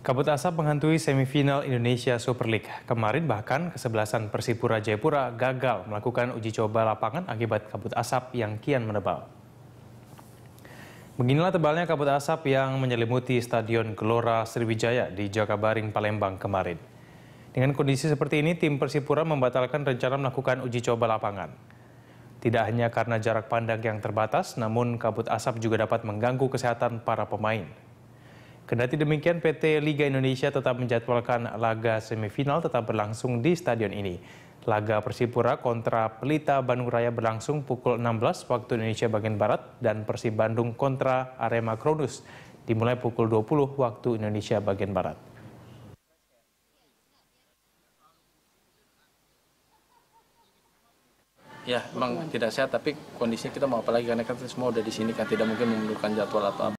Kabut asap menghantui semifinal Indonesia Super League. Kemarin bahkan kesebelasan Persipura Jayapura gagal melakukan uji coba lapangan akibat kabut asap yang kian menebal. Beginilah tebalnya kabut asap yang menyelimuti Stadion Gelora Sriwijaya di Jakabaring, Palembang kemarin. Dengan kondisi seperti ini, tim Persipura membatalkan rencana melakukan uji coba lapangan. Tidak hanya karena jarak pandang yang terbatas, namun kabut asap juga dapat mengganggu kesehatan para pemain. Kendati demikian, PT Liga Indonesia tetap menjadwalkan laga semifinal tetap berlangsung di stadion ini. Laga Persipura kontra Pelita Bandung Raya berlangsung pukul 16 waktu Indonesia bagian Barat dan Persib Bandung kontra Arema Kronus dimulai pukul 20 waktu Indonesia bagian Barat. Ya, memang tidak sehat, tapi kondisinya kita mau apa lagi karena kan semua udah di sini kan tidak mungkin mengundurkan jadwal atau apa.